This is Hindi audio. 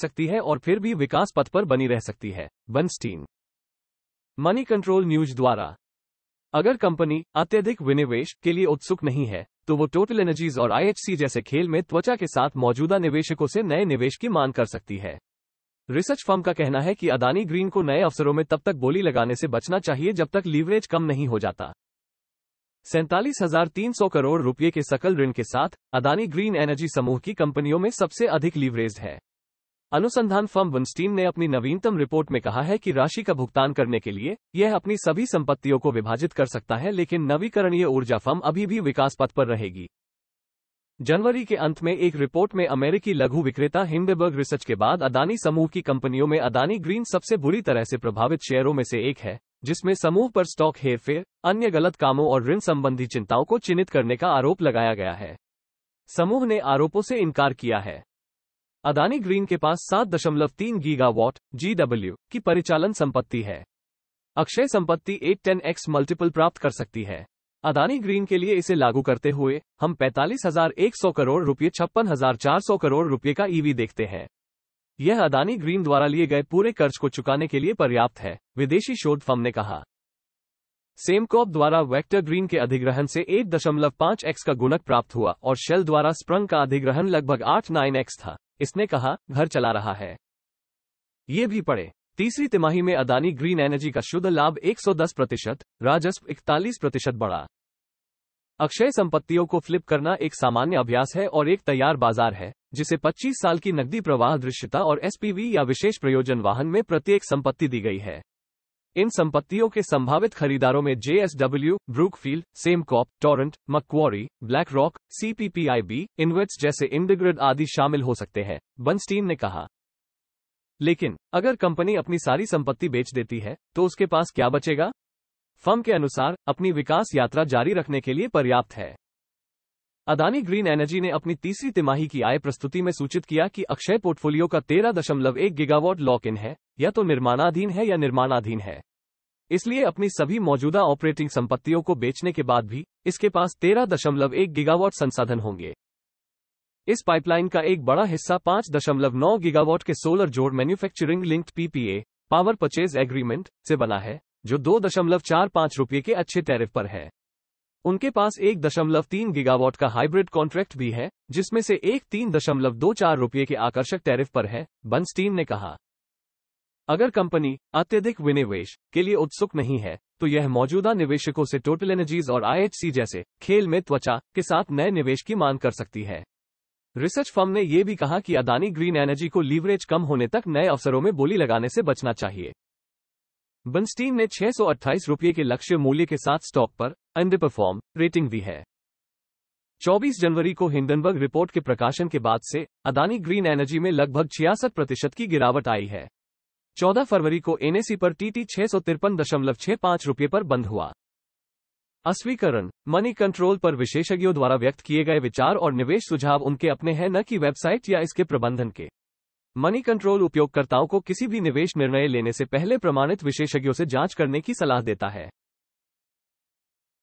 सकती है और फिर भी विकास पथ पर बनी रह सकती है बनस्टीन मनी कंट्रोल न्यूज द्वारा अगर कंपनी अत्यधिक विनिवेश के लिए उत्सुक नहीं है तो वो टोटल एनर्जीज और आईएचसी जैसे खेल में त्वचा के साथ मौजूदा निवेशकों से नए निवेश की मांग कर सकती है रिसर्च फर्म का कहना है कि अदानी ग्रीन को नए अवसरों में तब तक बोली लगाने से बचना चाहिए जब तक लीवरेज कम नहीं हो जाता सैंतालीस हजार तीन सौ करोड़ रुपये के सकल ऋण के साथ अदानी ग्रीन एनर्जी समूह की कंपनियों में सबसे अधिक लीवरेज है अनुसंधान फर्म वनस्टीन ने अपनी नवीनतम रिपोर्ट में कहा है कि राशि का भुगतान करने के लिए यह अपनी सभी संपत्तियों को विभाजित कर सकता है लेकिन नवीकरणीय ऊर्जा फर्म अभी भी विकास पथ पर रहेगी जनवरी के अंत में एक रिपोर्ट में अमेरिकी लघु विक्रेता हिंडेबर्ग रिसर्च के बाद अदानी समूह की कंपनियों में अदानी ग्रीन सबसे बुरी तरह से प्रभावित शेयरों में से एक है जिसमें समूह पर स्टॉक हेरफेर अन्य गलत कामों और ऋण संबंधी चिंताओं को चिन्हित करने का आरोप लगाया गया है समूह ने आरोपों से इनकार किया है अदानी ग्रीन के पास 7.3 गीगावाट जीडब्ल्यू की परिचालन संपत्ति है अक्षय संपत्ति एट टेन एक्स मल्टीपल प्राप्त कर सकती है अदानी ग्रीन के लिए इसे लागू करते हुए हम 45,100 करोड़ रुपये छप्पन करोड़ रुपये का ईवी e देखते हैं यह अदानी ग्रीन द्वारा लिए गए पूरे कर्ज को चुकाने के लिए पर्याप्त है विदेशी शोध फर्म ने कहा सेमकॉप द्वारा वेक्टर ग्रीन के अधिग्रहण से पांच एक्स का गुणक प्राप्त हुआ और शेल द्वारा स्प्रंग का अधिग्रहण लगभग नाइन एक्स था इसने कहा घर चला रहा है ये भी पढ़े तीसरी तिमाही में अदानी ग्रीन एनर्जी का शुद्ध लाभ 110 प्रतिशत राजस्व 41 प्रतिशत बढ़ा अक्षय संपत्तियों को फ्लिप करना एक सामान्य अभ्यास है और एक तैयार बाजार है जिसे 25 साल की नकदी प्रवाह दृश्यता और एसपीवी या विशेष प्रयोजन वाहन में प्रत्येक संपत्ति दी गई है इन संपत्तियों के संभावित खरीदारों में JSW Brookfield Sembcorp Torrent Macquarie BlackRock CPPIB इन्वेट्स जैसे इंडिग्रिड आदि शामिल हो सकते हैं बनस्टीन ने कहा लेकिन अगर कंपनी अपनी सारी संपत्ति बेच देती है तो उसके पास क्या बचेगा फर्म के अनुसार अपनी विकास यात्रा जारी रखने के लिए पर्याप्त है अदानी ग्रीन एनर्जी ने अपनी तीसरी तिमाही की आय प्रस्तुति में सूचित किया कि अक्षय पोर्टफोलियो का तेरह दशमलव एक गिगावॉट लॉक इन है या तो निर्माणाधीन है या निर्माणाधीन है इसलिए अपनी सभी मौजूदा ऑपरेटिंग संपत्तियों को बेचने के बाद भी इसके पास तेरह दशमलव एक गीगावॉट संसाधन होंगे इस पाइपलाइन का एक बड़ा हिस्सा पांच दशमलव नौ गीगावॉट के सोलर जोड़ manufacturing linked PPA power purchase agreement से बना है जो दो दशमलव चार पांच रुपये के अच्छे टैरिफ पर है उनके पास एक दशमलव तीन गीगावॉट का हाइब्रिड कॉन्ट्रैक्ट भी है जिसमें से एक तीन दशमलव दो चार रुपये के आकर्षक टैरिफ पर है बंस्टीन ने कहा अगर कंपनी अत्यधिक विनिवेश के लिए उत्सुक नहीं है तो यह मौजूदा निवेशकों से टोटल एनर्जीज और आईएचसी जैसे खेल में त्वचा के साथ नए निवेश की मांग कर सकती है रिसर्च फर्म ने यह भी कहा कि अदानी ग्रीन एनर्जी को लीवरेज कम होने तक नए अवसरों में बोली लगाने से बचना चाहिए बंस्टीन ने छह रुपये के लक्ष्य मूल्य के साथ स्टॉक पर अंडर परफॉर्म रेटिंग दी है 24 जनवरी को हिंडनबर्ग रिपोर्ट के प्रकाशन के बाद से अदानी ग्रीन एनर्जी में लगभग छियासठ प्रतिशत की गिरावट आई है 14 फरवरी को एनएसी पर टीटी छह सौ तिरपन दशमलव छह पाँच रूपये पर बंद हुआ अस्वीकरण मनी कंट्रोल पर विशेषज्ञों द्वारा व्यक्त किए गए विचार और निवेश सुझाव उनके अपने हैं न कि वेबसाइट या इसके प्रबंधन के मनी कंट्रोल उपयोगकर्ताओं को किसी भी निवेश निर्णय लेने से पहले प्रमाणित विशेषज्ञों से जांच करने की सलाह देता है